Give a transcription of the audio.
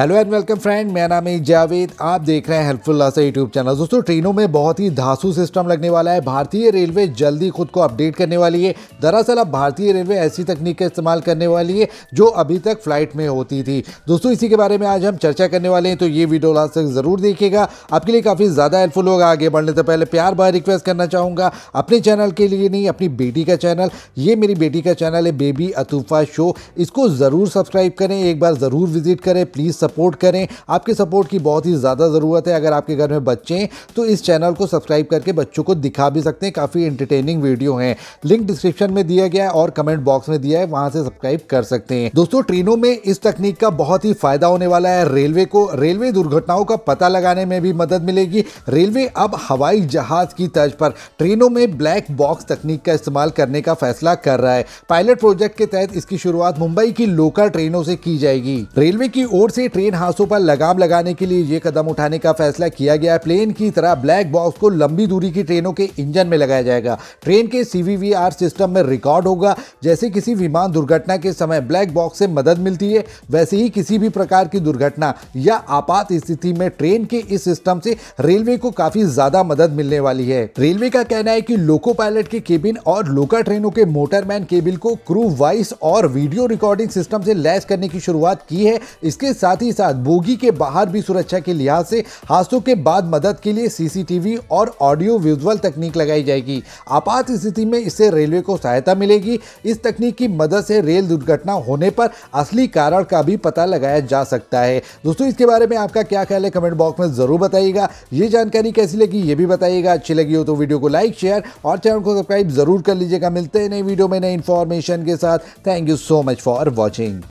hello and welcome friend मेरा नाम है जावेद आप देख रहे हैं हेल्पफुल से यूट्यूब चैनल दोस्तों ट्रेनों में बहुत ही धासू सिस्टम लगने वाला है भारतीय रेलवे जल्दी खुद को अपडेट करने वाली है दरअसल अब भारतीय रेलवे ऐसी तकनीक का इस्तेमाल करने वाली है जो अभी तक फ्लाइट में होती थी दोस्तों इसी के बारे में आज हम चर्चा करने वाले हैं तो ये वीडियो लास्ट तक ज़रूर देखिएगा आपके लिए काफ़ी ज़्यादा हेल्पफुल होगा आगे बढ़ने से पहले प्यार बार रिक्वेस्ट करना चाहूँगा अपने चैनल के लिए नहीं अपनी बेटी का चैनल ये मेरी बेटी का चैनल है बेबी अतूफा शो इसको ज़रूर सब्सक्राइब करें एक बार ज़रूर विजिट करें प्लीज़ सपोर्ट करें आपके सपोर्ट की बहुत ही ज़्यादा ज़रूरत है अगर आपके घर में बच्चे हैं तो इस चैनल को सब्सक्राइब करके बच्चों को दिखा भी सकते हैं काफ़ी इंटरटेनिंग वीडियो हैं लिंक डिस्क्रिप्शन में दिया गया है और कमेंट बॉक्स में दिया है वहाँ से सब्सक्राइब कर सकते हैं दोस्तों ट्रेनों में इस तकनीक का बहुत ही फायदा होने वाला है रेलवे को रेलवे दुर्घटनाओं का पता लगाने में भी मदद मिलेगी रेलवे अब हवाई जहाज की तर्ज पर ट्रेनों में ब्लैक बॉक्स तकनीक का इस्तेमाल करने का फैसला कर रहा है पायलट प्रोजेक्ट के तहत इसकी शुरुआत मुंबई की लोकल ट्रेनों से की जाएगी रेलवे की ओर से ट्रेन हादसों पर लगाम लगाने के लिए ये कदम उठाने का फैसला किया गया है प्लेन की तरह ब्लैक बॉक्स को लंबी दूरी की ट्रेनों के इंजन में लगाया जाएगा ट्रेन के सी सिस्टम में रिकॉर्ड होगा जैसे किसी विमान दुर्घटना के समय ब्लैक बॉक्स से मदद मिलती है वैसे ही किसी भी प्रकार की दुर्घटना या आपात स्थिति में ट्रेन के इस सिस्टम से रेलवे को काफी ज्यादा मदद मिलने वाली है रेलवे का कहना है कि लोको पायलट के केबिन और लोका ट्रेनों के मोटरमैन केबिल को क्रू वाइस और वीडियो रिकॉर्डिंग सिस्टम से लैस करने की शुरुआत की है इसके साथ ही ही साथ बोगी के बाहर भी सुरक्षा के लिहाज से हादसों के बाद मदद के लिए सीसीटीवी और ऑडियो विजुअल तकनीक लगाई जाएगी आपात स्थिति में इससे रेलवे को सहायता मिलेगी इस तकनीक की मदद से रेल दुर्घटना होने पर असली कारण का भी पता लगाया जा सकता है दोस्तों इसके बारे में आपका क्या ख्याल है कमेंट बॉक्स में ज़रूर बताइएगा ये जानकारी कैसी लगी ये भी बताइएगा अच्छी लगी हो तो वीडियो को लाइक शेयर और चैनल को सब्सक्राइब जरूर कर लीजिएगा मिलते हैं नई वीडियो में नई इन्फॉर्मेशन के साथ thank you so much for watching